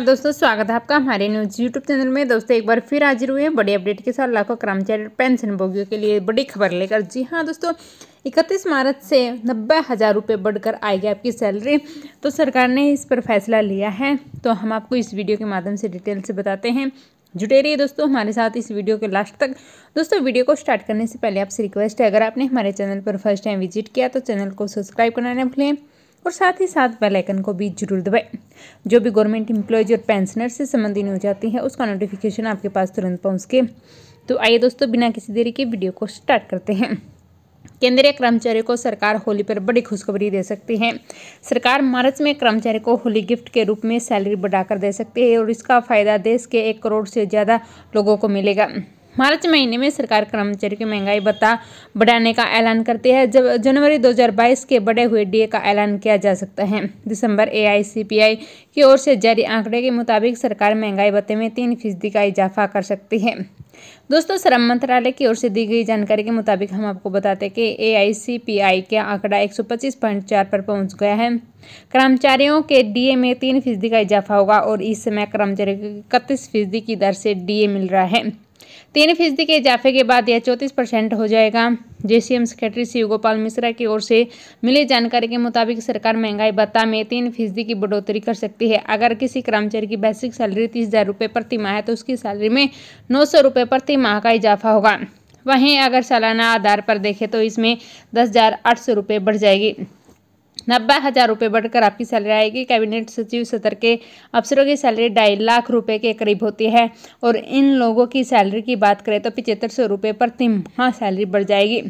नमस्कार दोस्तों स्वागत है आपका हमारे न्यूज़ यूट्यूब चैनल में दोस्तों एक बार फिर हाजिर हुए हैं बड़ी अपडेट के साथ लाखों कर्मचारी पेंशन भोगियों के लिए बड़ी खबर लेकर जी हाँ दोस्तों इकतीस मार्च से नब्बे हज़ार रुपये बढ़कर आएगी आपकी सैलरी तो सरकार ने इस पर फैसला लिया है तो हम आपको इस वीडियो के माध्यम से डिटेल से बताते हैं जुटे रहिए दोस्तों हमारे साथ इस वीडियो के लास्ट तक दोस्तों वीडियो को स्टार्ट करने से पहले आपसे रिक्वेस्ट है अगर आपने हमारे चैनल पर फर्स्ट टाइम विजिट किया तो चैनल को सब्सक्राइब करना ना भूलें और साथ ही साथ बेल आइकन को भी जरूर दबाएं जो भी गवर्नमेंट इंप्लॉयज़ और पेंशनर से संबंधित न्यूज आती है उसका नोटिफिकेशन आपके पास तुरंत पहुँच के तो आइए दोस्तों बिना किसी देरी के वीडियो को स्टार्ट करते हैं केंद्रीय कर्मचारियों को सरकार होली पर बड़ी खुशखबरी दे सकती है सरकार मार्च में कर्मचारी को होली गिफ्ट के रूप में सैलरी बढ़ाकर दे सकती है और इसका फायदा देश के एक करोड़ से ज़्यादा लोगों को मिलेगा मार्च महीने में सरकार कर्मचारियों की महंगाई भत्ता बढ़ाने का ऐलान करती है जब जनवरी 2022 के बढ़े हुए डीए का ऐलान किया जा सकता है दिसंबर एआईसीपीआई की ओर से जारी आंकड़े के मुताबिक सरकार महंगाई भत्ते में तीन फीसदी का इजाफा कर सकती है दोस्तों श्रम मंत्रालय की ओर से दी गई जानकारी के मुताबिक हम आपको बताते हैं कि आई का आंकड़ा चार पर पहुंच गया है कर्मचारियों के डीए में तीन फीसदी का इजाफा होगा और इस समय कर्मचारियों को इकतीस फीसदी की दर से डीए मिल रहा है तीन फीसदी के इजाफे के बाद यह चौंतीस परसेंट हो जाएगा जेसीएम सेक्रेटरी शिव गोपाल मिश्रा की ओर से मिली जानकारी के मुताबिक सरकार महंगाई भत्ता में तीन फीसदी की बढ़ोतरी कर सकती है अगर किसी कर्मचारी की बेसिक सैलरी तीस हज़ार रुपये प्रति माह है तो उसकी सैलरी में नौ सौ रुपये प्रति माह का इजाफा होगा वहीं अगर सालाना आधार पर देखें तो इसमें दस हज़ार आठ सौ रुपये बढ़ जाएगी नब्बे हज़ार रुपये बढ़कर आपकी सैलरी आएगी कैबिनेट सचिव सतर के अफसरों की सैलरी ढाई लाख रुपये के करीब होती है और इन लोगों की सैलरी की बात करें तो पिचहत्तर सौ रुपये पर तिमाह सैलरी बढ़ जाएगी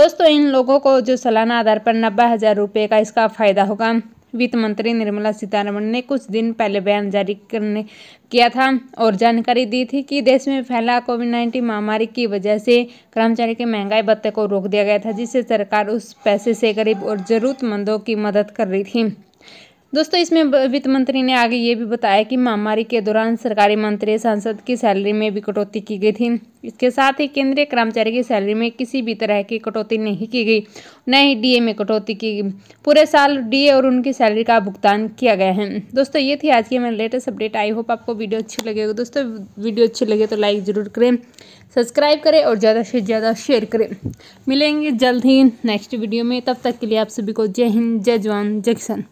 दोस्तों इन लोगों को जो सालाना आधार पर नब्बे हज़ार रुपये का इसका फ़ायदा होगा वित्त मंत्री निर्मला सीतारमण ने कुछ दिन पहले बयान जारी करने किया था और जानकारी दी थी कि देश में फैला कोविड नाइन्टीन महामारी की वजह से कर्मचारी के महंगाई भत्ते को रोक दिया गया था जिससे सरकार उस पैसे से गरीब और ज़रूरतमंदों की मदद कर रही थी दोस्तों इसमें वित्त मंत्री ने आगे ये भी बताया कि महामारी के दौरान सरकारी मंत्री सांसद की सैलरी में भी कटौती की गई थी इसके साथ ही केंद्रीय कर्मचारी की सैलरी में किसी भी तरह की कटौती नहीं की गई न ही डीए में कटौती की गई पूरे साल डीए और उनकी सैलरी का भुगतान किया गया है दोस्तों ये थी आज की मेरी लेटेस्ट अपडेट आई होप आपको वीडियो अच्छी लगेगी दोस्तों वीडियो अच्छी लगे तो लाइक ज़रूर करें सब्सक्राइब करें और ज़्यादा से ज़्यादा शेयर करें मिलेंगे जल्द ही नेक्स्ट वीडियो में तब तक के लिए आप सभी को जय हिंद जय जवान जय किसान